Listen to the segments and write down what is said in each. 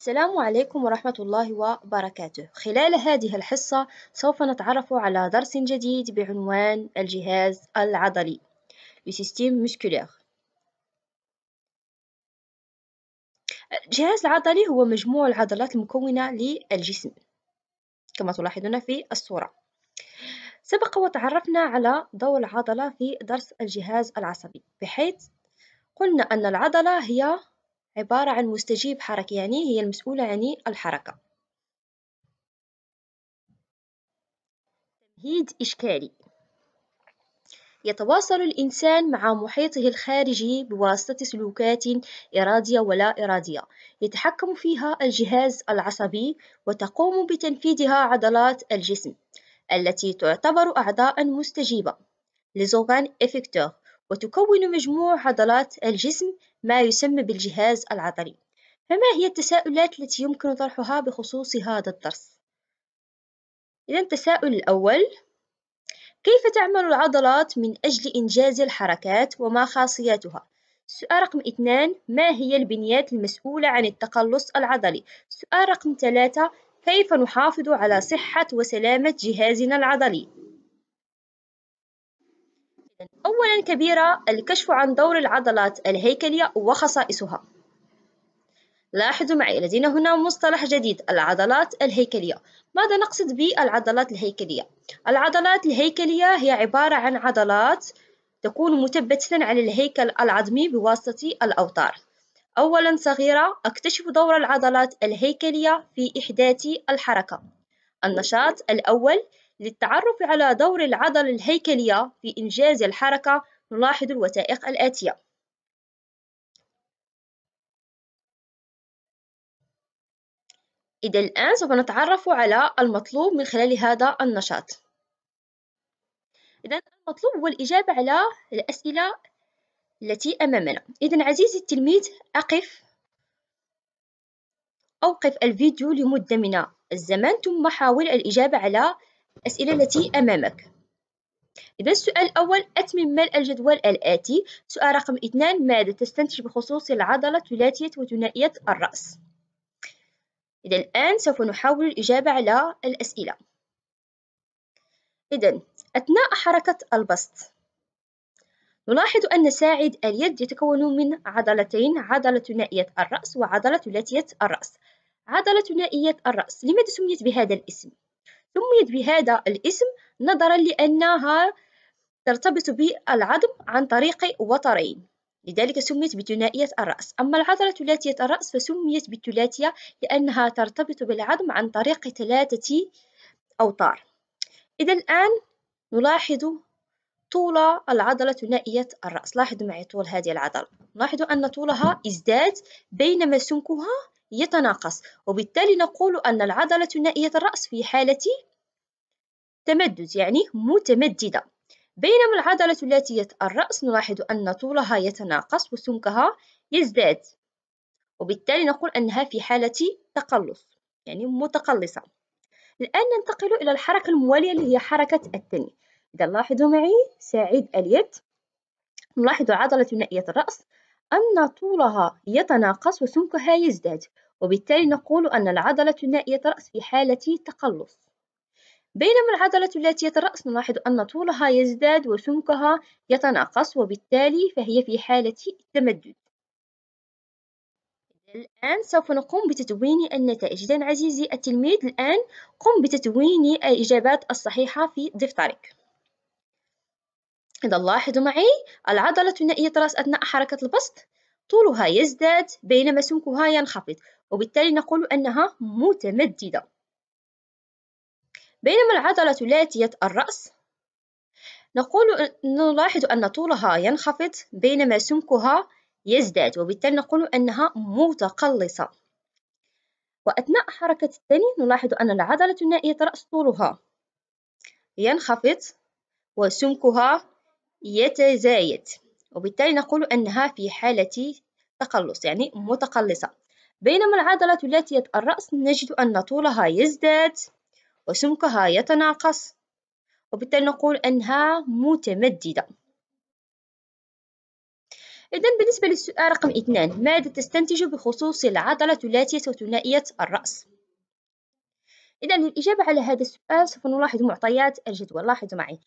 السلام عليكم ورحمة الله وبركاته خلال هذه الحصة سوف نتعرف على درس جديد بعنوان الجهاز العضلي لسيستيم موسكولير الجهاز العضلي هو مجموع العضلات المكونة للجسم كما تلاحظون في الصورة سبق وتعرفنا على دور العضلة في درس الجهاز العصبي بحيث قلنا أن العضلة هي عبارة عن مستجيب حركي يعني هي المسؤولة عن الحركة تمهيد إشكالي يتواصل الإنسان مع محيطه الخارجي بواسطة سلوكات إرادية ولا إرادية يتحكم فيها الجهاز العصبي وتقوم بتنفيذها عضلات الجسم التي تعتبر أعضاء مستجيبة لزوغان إفكتور وتكون مجموع عضلات الجسم ما يسمى بالجهاز العضلي فما هي التساؤلات التي يمكن طرحها بخصوص هذا الدرس إذا التساؤل الأول كيف تعمل العضلات من أجل إنجاز الحركات وما خاصياتها؟ سؤال رقم اثنان ما هي البنيات المسؤولة عن التقلص العضلي؟ سؤال رقم ثلاثة كيف نحافظ على صحة وسلامة جهازنا العضلي؟ أولاً كبيرة الكشف عن دور العضلات الهيكلية وخصائصها لاحظوا معي لدينا هنا مصطلح جديد العضلات الهيكلية ماذا نقصد بالعضلات الهيكلية؟ العضلات الهيكلية هي عبارة عن عضلات تكون مثبتة على الهيكل العظمي بواسطة الأوتار أولا صغيرة أكتشف دور العضلات الهيكلية في إحداث الحركة النشاط الأول للتعرف على دور العضلة الهيكلية في إنجاز الحركة نلاحظ الوثائق الآتية إذا الآن سوف نتعرف على المطلوب من خلال هذا النشاط إذا المطلوب هو الإجابة على الأسئلة التي أمامنا إذا عزيزي التلميذ أقف أوقف الفيديو لمدة من الزمن ثم حاول الإجابة على الأسئلة التي أمامك إذا السؤال الأول أتمم ملء الجدول الآتي سؤال رقم اثنان ماذا تستنتج بخصوص العضلة ثلاثية وثنائية الرأس؟ إذا الآن سوف نحاول الإجابة على الأسئلة إذا أثناء حركة البسط نلاحظ أن ساعد اليد يتكون من عضلتين عضلة ثنائية الرأس وعضلة ثلاثية الرأس عضلة ثنائية الرأس لماذا سميت بهذا الاسم؟ سميت بهذا الاسم نظرا لأنها ترتبط بالعظم عن طريق وترين لذلك سميت بثنائية الرأس أما العضلة ثلاثية الرأس فسميت بالثلاثية لأنها ترتبط بالعظم عن طريق ثلاثة أوتار إذا الآن نلاحظ طول العضلة ثنائية الرأس لاحظوا معي طول هذه العضلة لاحظوا أن طولها ازداد بينما سمكها يتناقص وبالتالي نقول أن العضلة ثنائية الرأس في حالة تمدد يعني متمددة بينما العضلة التي الرأس نلاحظ أن طولها يتناقص وسمكها يزداد وبالتالي نقول أنها في حالة تقلص يعني متقلصة الآن ننتقل إلى الحركة الموالية اللي هي حركة التني إذا لاحظوا معي ساعد اليد نلاحظ عضلة نائية الرأس أن طولها يتناقص وسمكها يزداد وبالتالي نقول أن العضلة النائية الرأس في حالة تقلص بينما العضلة التي الرأس نلاحظ أن طولها يزداد وسمكها يتناقص وبالتالي فهي في حالة تمدد الآن سوف نقوم بتدوين النتائج إذن عزيزي التلميذ الآن قم بتدوين الإجابات الصحيحة في دفترك إذا لاحظوا معي العضلة الثنائية الراس أثناء حركة البسط طولها يزداد بينما سمكها ينخفض وبالتالي نقول أنها متمددة بينما العضلة لاتية الرأس نقول نلاحظ أن طولها ينخفض بينما سمكها يزداد وبالتالي نقول أنها متقلصة وأثناء حركة الثاني نلاحظ أن العضلة ثنائية الرأس طولها ينخفض وسمكها يتزايد وبالتالي نقول أنها في حالة تقلص يعني متقلصة بينما العضلة التي الرأس نجد أن طولها يزداد وسمكها يتناقص وبالتالي نقول أنها متمددة إذا بالنسبة للسؤال رقم اثنان ماذا تستنتج بخصوص العضلة اللاتية وثنائية الرأس؟ إذا للإجابة على هذا السؤال سوف نلاحظ معطيات الجدول لاحظوا معي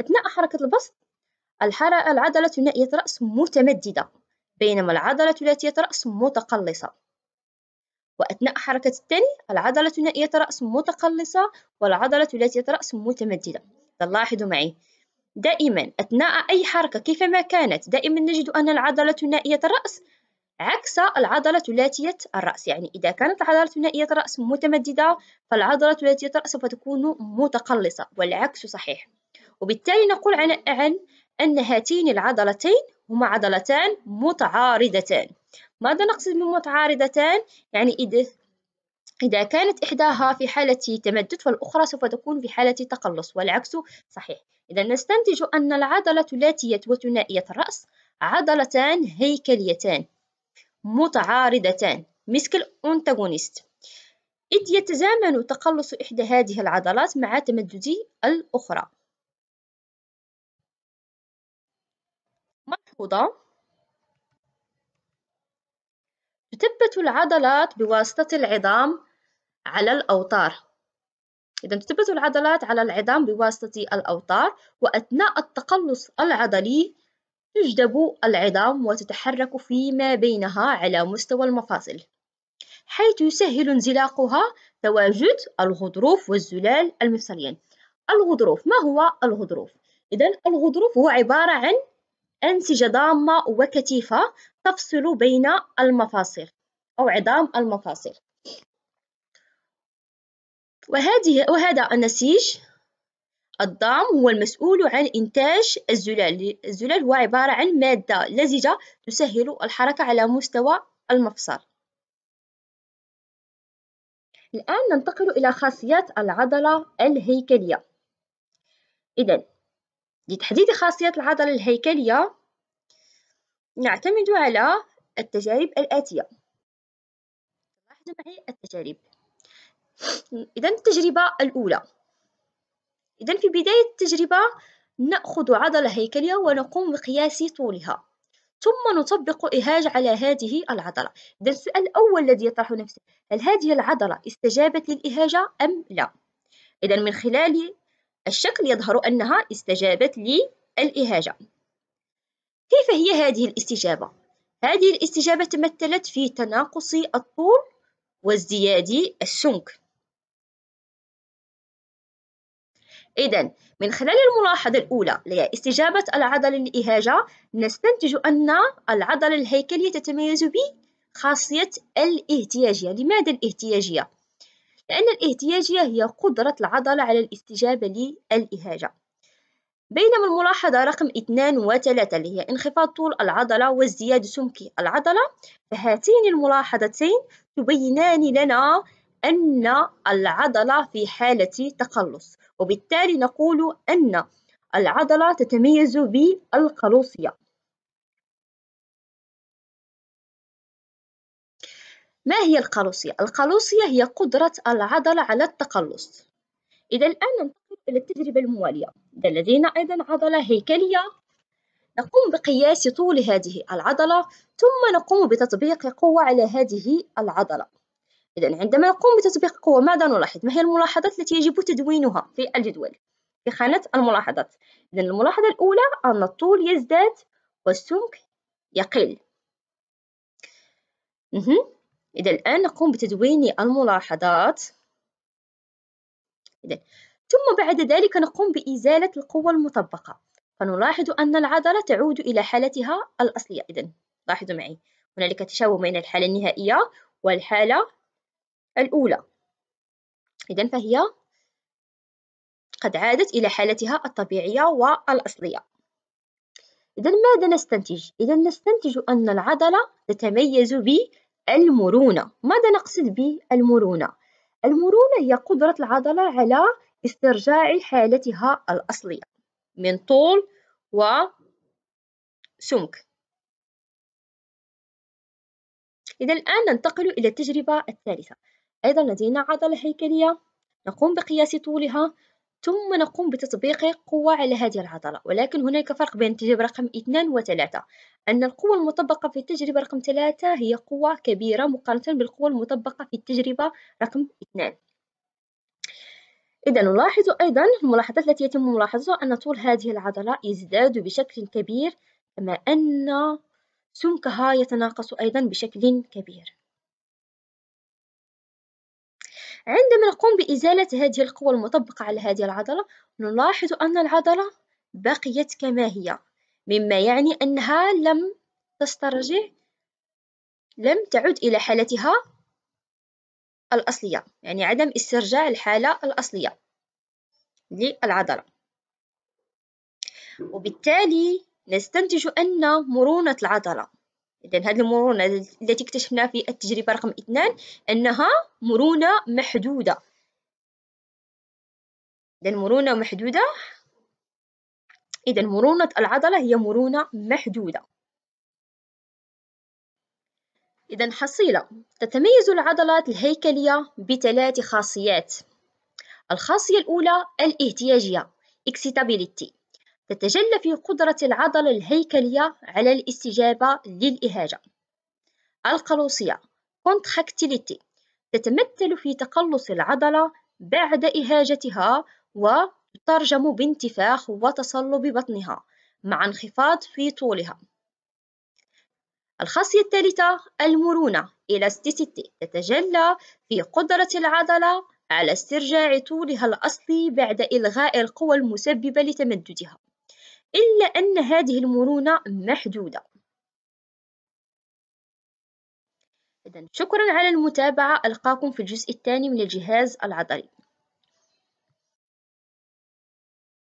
أثناء حركة البسط العضلة نائية الرأس متمددة بينما العضلة ثلاثية الرأس متقلصة وأثناء حركة الثاني العضلة نائية الرأس متقلصة والعضلة ثلاثية الرأس متمددة تلاحظوا معي دائما أثناء أي حركة كيفما كانت دائما نجد أن العضلة نائية الرأس عكس العضلة ذاتية الرأس يعني إذا كانت العضلة نائية الرأس متمددة فالعضلة ذاتية الرأس تكون متقلصة والعكس صحيح وبالتالي نقول عن أن هاتين العضلتين هما عضلتان متعارضتان ماذا نقصد من متعارضتان؟ يعني إذا إذا كانت إحداها في حالة تمدد فالأخرى سوف تكون في حالة تقلص والعكس صحيح إذا نستنتج أن العضلة ثلاثية وثنائية الرأس عضلتان هيكليتان متعارضتان مثل الأنتاغونيست إذ يتزامن تقلص إحدى هذه العضلات مع تمدد الأخرى الخوضة تثبت العضلات بواسطة العظام على الأوتار إذا تثبت العضلات على العظام بواسطة الأوتار وأثناء التقلص العضلي تجذب العظام وتتحرك فيما بينها على مستوى المفاصل حيث يسهل انزلاقها تواجد الغضروف والزلال المفصليين الغضروف ما هو الغضروف؟ إذا الغضروف هو عبارة عن أنسجة ضامة وكثيفة تفصل بين المفاصل أو عظام المفاصل وهذه وهذا النسيج الضام هو المسؤول عن إنتاج الزلال الزلال هو عبارة عن مادة لزجة تسهل الحركة على مستوى المفصل الآن ننتقل إلى خاصيات العضلة الهيكلية إذا لتحديد خاصية العضلة الهيكلية نعتمد على التجارب الآتية لاحظوا معي التجارب إذا التجربة الأولى إذا في بداية التجربة نأخذ عضلة هيكلية ونقوم بقياس طولها ثم نطبق إهاج على هذه العضلة إذا السؤال الأول الذي يطرح نفسه هل هذه العضلة استجابت للإهاجة أم لا؟ إذا من خلال الشكل يظهر أنها استجابت للإهاجة كيف هي هذه الاستجابة؟ هذه الاستجابة تمثلت في تناقص الطول وازدياد السمك إذا من خلال الملاحظة الأولى اللي استجابة العضلة للإهاجة نستنتج أن العضلة الهيكلية تتميز بخاصية الاهتياجية لماذا الاهتياجية؟ لأن الاهتياجية هي قدرة العضلة على الاستجابة للإهاجة بينما الملاحظة رقم اثنان 3 اللي هي انخفاض طول العضلة وازدياد سمك العضلة فهاتين الملاحظتين تبينان لنا أن العضلة في حالة تقلص وبالتالي نقول أن العضلة تتميز بالقلوصية ما هي القلوصية؟ القالوسية هي قدرة العضلة على التقلص إذا الآن ننتقل إلى التجربة الموالية إذا لدينا أيضا عضلة هيكلية نقوم بقياس طول هذه العضلة ثم نقوم بتطبيق قوة على هذه العضلة إذا عندما نقوم بتطبيق قوة ماذا نلاحظ؟ ما هي الملاحظات التي يجب تدوينها في الجدول؟ في خانة الملاحظات إذا الملاحظة الأولى أن الطول يزداد والسمك يقل إذا الآن نقوم بتدوين الملاحظات إذا ثم بعد ذلك نقوم بإزالة القوة المطبقة فنلاحظ أن العضلة تعود إلى حالتها الأصلية إذا لاحظوا معي هنالك تشابه بين الحالة النهائية والحالة الأولى إذا فهي قد عادت إلى حالتها الطبيعية والأصلية إذا ماذا نستنتج؟ إذا نستنتج أن العضلة تتميز المرونة ماذا نقصد بالمرونة؟ المرونة هي قدرة العضلة على استرجاع حالتها الأصلية من طول وسمك إذا الآن ننتقل إلى التجربة الثالثة أيضا لدينا عضلة هيكلية نقوم بقياس طولها ثم نقوم بتطبيق قوة على هذه العضلة ولكن هناك فرق بين التجربة رقم 2 و 3 أن القوة المطبقة في التجربة رقم 3 هي قوة كبيرة مقارنة بالقوة المطبقة في التجربة رقم 2 إذا نلاحظ أيضا الملاحظات التي يتم ملاحظتها أن طول هذه العضلة يزداد بشكل كبير كما أن سمكها يتناقص أيضا بشكل كبير عندما نقوم بإزالة هذه القوة المطبقة على هذه العضلة نلاحظ أن العضلة بقيت كما هي مما يعني أنها لم تسترجع لم تعد إلى حالتها الأصلية يعني عدم استرجاع الحالة الأصلية للعضلة وبالتالي نستنتج أن مرونة العضلة إذا هذه المرونة التي اكتشفناها في التجربة رقم اثنان أنها مرونة محدودة إذا مرونة محدودة إذا مرونة العضلة هي مرونة محدودة إذا حصيلة تتميز العضلات الهيكلية بثلاث خاصيات الخاصية الأولى الاهتياجية excitability تتجلى في قدرة العضلة الهيكلية على الاستجابة للإهاجة القلوصية contractility تتمثل في تقلص العضلة بعد إهاجتها وترجم بانتفاخ وتصلب بطنها مع انخفاض في طولها الخاصية الثالثة المرونة elasticity تتجلى في قدرة العضلة على استرجاع طولها الأصلي بعد إلغاء القوى المسببة لتمددها إلا أن هذه المرونة محدودة إذن شكرا على المتابعة ألقاكم في الجزء الثاني من الجهاز العضلي